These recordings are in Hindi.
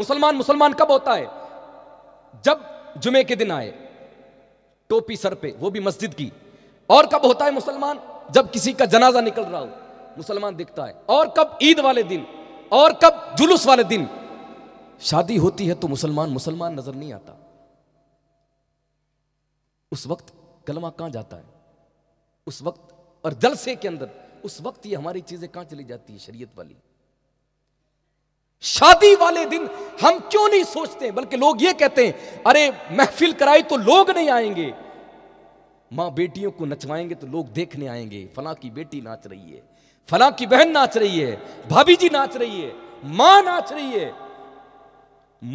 मुसलमान मुसलमान कब होता है जब जुमे के दिन आए टोपी सर पे वो भी मस्जिद की और कब होता है मुसलमान जब किसी का जनाजा निकल रहा हो मुसलमान दिखता है और कब ईद वाले दिन और कब जुलूस वाले दिन शादी होती है तो मुसलमान मुसलमान नजर नहीं आता उस वक्त कलमा कहां जाता है उस वक्त और जलसे के अंदर उस वक्त ये हमारी चीजें कहां चली जाती है शरीयत वाली शादी वाले दिन हम क्यों नहीं सोचते बल्कि लोग ये कहते हैं अरे महफिल कराई तो लोग नहीं आएंगे माँ बेटियों को नचवाएंगे तो लोग देखने आएंगे फला की बेटी नाच रही है फला की बहन नाच रही है भाभी जी नाच रही है मां नाच रही है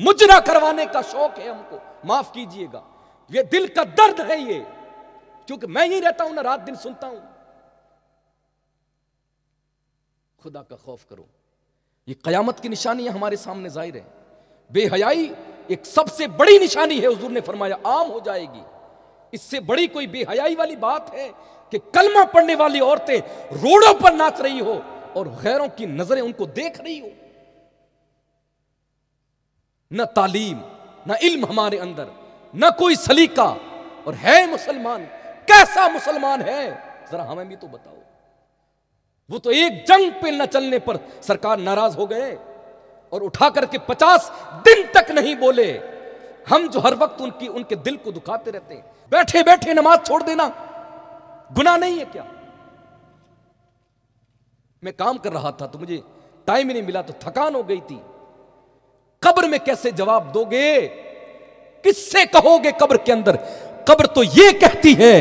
मुजरा करवाने का शौक है हमको माफ कीजिएगा ये दिल का दर्द है ये क्योंकि मैं ही रहता हूं ना रात दिन सुनता हूं खुदा का खौफ करो ये कयामत की निशानी हमारे सामने जाहिर है बेहयाई एक सबसे बड़ी निशानी है हजूर ने फरमाया आम हो जाएगी इससे बड़ी कोई बेहयाई वाली बात है कि कलमा पढ़ने वाली औरतें रोडों पर नाच रही हो और गैरों की नजरें उनको देख रही हो न तालीम न इल्म हमारे अंदर न कोई सलीका और है मुसलमान कैसा मुसलमान है जरा हमें भी तो बताओ वो तो एक जंग पे न चलने पर सरकार नाराज हो गए और उठा करके पचास दिन तक नहीं बोले हम जो हर वक्त उनकी उनके दिल को दुखाते रहते हैं बैठे बैठे नमाज छोड़ देना गुना नहीं है क्या मैं काम कर रहा था तो मुझे टाइम ही नहीं मिला तो थकान हो गई थी कब्र में कैसे जवाब दोगे किससे कहोगे कब्र के अंदर कब्र तो यह कहती है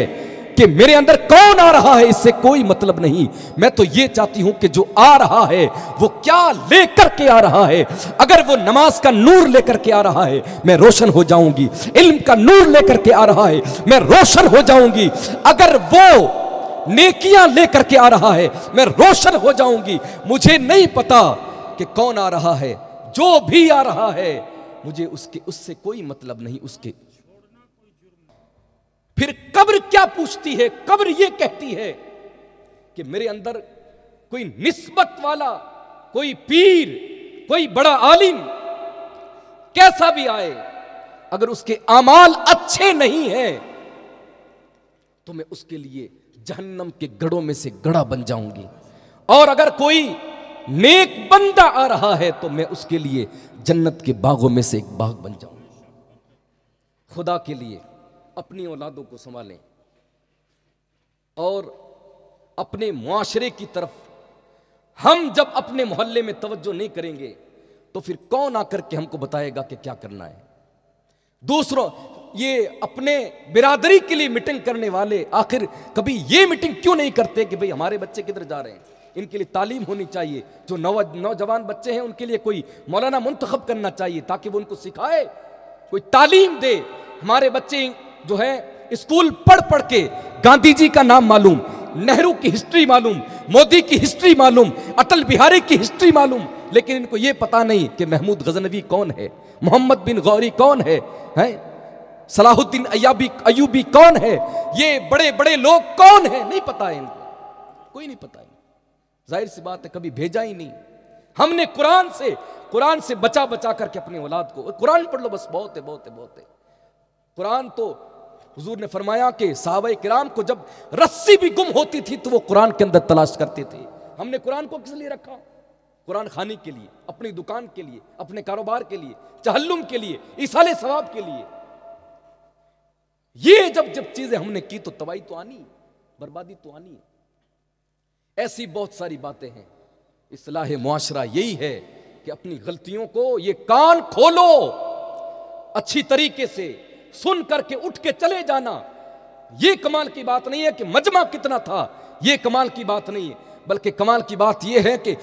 कि मेरे अंदर कौन आ रहा है इससे कोई मतलब नहीं मैं तो यह चाहती हूं कि जो आ रहा है वो क्या लेकर के आ रहा है अगर वो नमाज का नूर लेकर के आ रहा है मैं रोशन हो जाऊंगी इल्म का नूर लेकर के आ रहा है मैं रोशन हो जाऊंगी अगर वो नेकियां लेकर के आ रहा है मैं रोशन हो जाऊंगी मुझे नहीं पता कि कौन आ रहा है जो भी आ रहा है मुझे उसके उससे कोई मतलब नहीं उसके क्या पूछती है कब्र ये कहती है कि मेरे अंदर कोई निस्बत वाला कोई पीर कोई बड़ा आलिम कैसा भी आए अगर उसके अमाल अच्छे नहीं हैं तो मैं उसके लिए जहन्नम के गढ़ों में से गड़ा बन जाऊंगी और अगर कोई नेक बंदा आ रहा है तो मैं उसके लिए जन्नत के बागों में से एक बाग बन जाऊंगी खुदा के लिए अपनी औलादों को संभालें और अपने माशरे की तरफ हम जब अपने मोहल्ले में तवज्जो नहीं करेंगे तो फिर कौन आकर के हमको बताएगा कि क्या करना है दूसरों ये अपने बिरादरी के लिए मीटिंग करने वाले आखिर कभी ये मीटिंग क्यों नहीं करते कि भाई हमारे बच्चे किधर जा रहे हैं इनके लिए तालीम होनी चाहिए जो नौ नौजवान बच्चे हैं उनके लिए कोई मौलाना मुंतखब करना चाहिए ताकि वो उनको सिखाए कोई तालीम दे हमारे बच्चे जो है स्कूल पढ़ पढ़ के गांधी जी का नाम मालूम नेहरू की हिस्ट्री मालूम मोदी की हिस्ट्री मालूम अटल बिहारी की हिस्ट्री मालूम लेकिन इनको ये पता नहीं कि महमूद गजनवी कौन है मोहम्मद बिन गौरी कौन है, है? सलाहुद्दीन अयाबी अयूबी कौन है ये बड़े बड़े लोग कौन है नहीं पता है इनको कोई नहीं पता है जाहिर सी बात है कभी भेजा ही नहीं हमने कुरान से कुरान से बचा बचा करके अपनी औलाद को कुरान पढ़ लो बस बहुत है बहुत है बहुत है कुरान तो हुजूर ने फरमाया कि साहब कराम को जब रस्सी भी गुम होती थी तो वो कुरान के अंदर तलाश करते थे हमने कुरान को किस लिए रखा कुरान खानी के लिए अपनी दुकान के लिए अपने कारोबार के लिए चहल्लुम के लिए इसाले सवाब के लिए ये जब जब चीजें हमने की तो तबाही तो आनी बर्बादी तो आनी ऐसी बहुत सारी बातें हैं इसलाह मुआशरा यही है कि अपनी गलतियों को ये कान खोलो अच्छी तरीके से सुन करके उठ के चले जाना यह कमाल की बात नहीं है कि मजमा कितना था ये कमाल की बात नहीं है बल्कि कमाल की बात यह है कि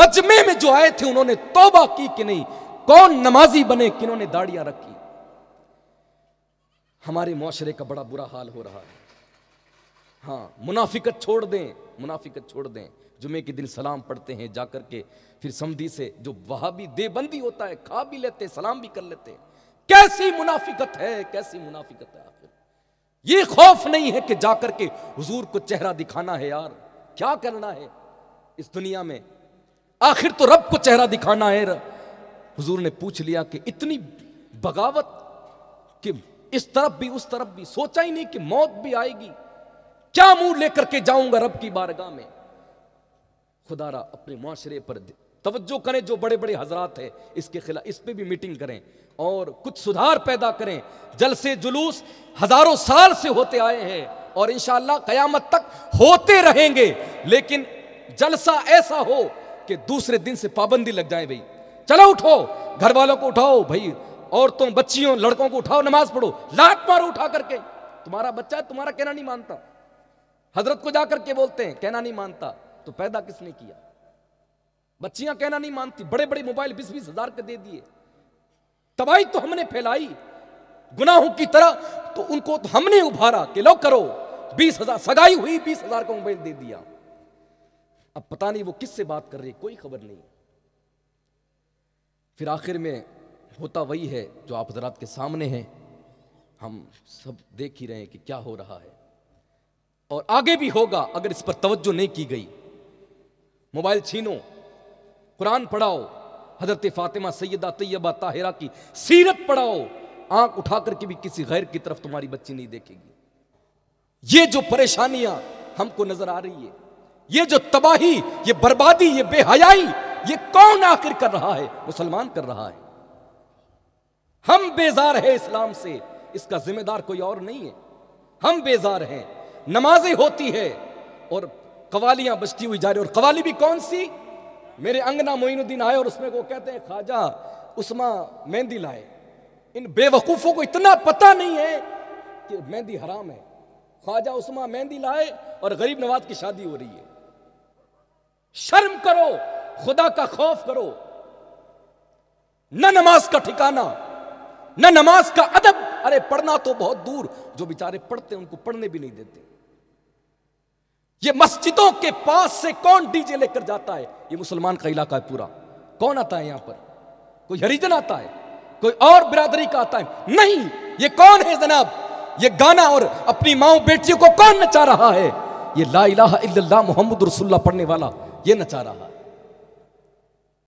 मजमे में जो आए थे उन्होंने तोबा की कि नहीं कौन नमाजी बने किन्होंने दाड़ियां रखी हमारे माशरे का बड़ा बुरा हाल हो रहा है हाँ मुनाफिकत छोड़ दें मुनाफिकत छोड़ दें जुमे के दिन सलाम पढ़ते हैं जाकर के फिर समी से जो भी देबंदी होता है खा भी लेते सलाम भी कर लेते हैं कैसी मुनाफिकत है कैसी मुनाफिकत है आखिर ये खौफ नहीं है कि जाकर के हुजूर को चेहरा दिखाना है यार क्या करना है इस दुनिया में आखिर तो रब को चेहरा दिखाना है हुजूर ने पूछ लिया कि इतनी बगावत कि इस तरफ भी उस तरफ भी सोचा ही नहीं कि मौत भी आएगी क्या मुंह लेकर के जाऊंगा रब की बारगाह में खुदारा अपने माशरे पर तवज्जो करें जो बड़े बड़े हजरात हैं इसके खिलाफ इस पर भी मीटिंग करें और कुछ सुधार पैदा करें जलसे जुलूस हजारों साल से होते आए हैं और इन कयामत तक होते रहेंगे लेकिन जलसा ऐसा हो कि दूसरे दिन से पाबंदी लग जाए भाई चलो उठो घर वालों को उठाओ भाई औरतों बच्चियों लड़कों को उठाओ नमाज पढ़ो लात मारो उठा करके तुम्हारा बच्चा तुम्हारा कहना नहीं मानता हजरत को जाकर के बोलते हैं कहना नहीं मानता तो पैदा किसने किया बच्चियां कहना नहीं मानती बड़े बड़े मोबाइल बीस बीस हजार के दे दिए तबाही तो हमने फैलाई गुनाहों की तरह तो उनको तो हमने उभारा कि लो करो बीस हजार सगाई हुई बीस हजार का मोबाइल दे दिया अब पता नहीं वो किससे बात कर रही कोई खबर नहीं फिर आखिर में होता वही है जो आप हजरात के सामने हैं हम सब देख ही रहे हैं कि क्या हो रहा है और आगे भी होगा अगर इस पर तवज्जो नहीं की गई मोबाइल छीनो कुरान पढ़ाओ हजरत फातिमा सैदा तैयबा ताहिरा की सीरत पढ़ाओ आंख उठाकर के भी किसी गैर की तरफ तुम्हारी बच्ची नहीं देखेगी ये जो परेशानियां हमको नजर आ रही है ये जो तबाही ये बर्बादी ये बेहयाई ये कौन आखिर कर रहा है मुसलमान कर रहा है हम बेजार है इस्लाम से इसका जिम्मेदार कोई और नहीं है हम बेजार हैं नमाजें होती है और कवालियां बचती हुई जा रही और कवाली भी कौन सी मेरे अंगना मोइनुद्दीन आए और उसमें वो कहते हैं ख्वाजा उस्मा मेहंदी लाए इन बेवकूफ़ों को इतना पता नहीं है कि मेहंदी हराम है ख्वाजा उस्मा मेहंदी लाए और गरीब नवाज की शादी हो रही है शर्म करो खुदा का खौफ करो न नमाज का ठिकाना न नमाज का अदब अरे पढ़ना तो बहुत दूर जो बेचारे पढ़ते उनको पढ़ने भी नहीं देते ये मस्जिदों के पास से कौन डीजे लेकर जाता है ये मुसलमान का इलाका है पूरा कौन आता है यहां पर कोई हरिजन आता है कोई और बिरादरी का आता है नहीं ये कौन है जनाब ये गाना और अपनी माओ बेटियों को कौन नचा रहा है ये ला इलाहा इल्लल्लाह मोहम्मद रसुल्ला पढ़ने वाला ये नचा रहा है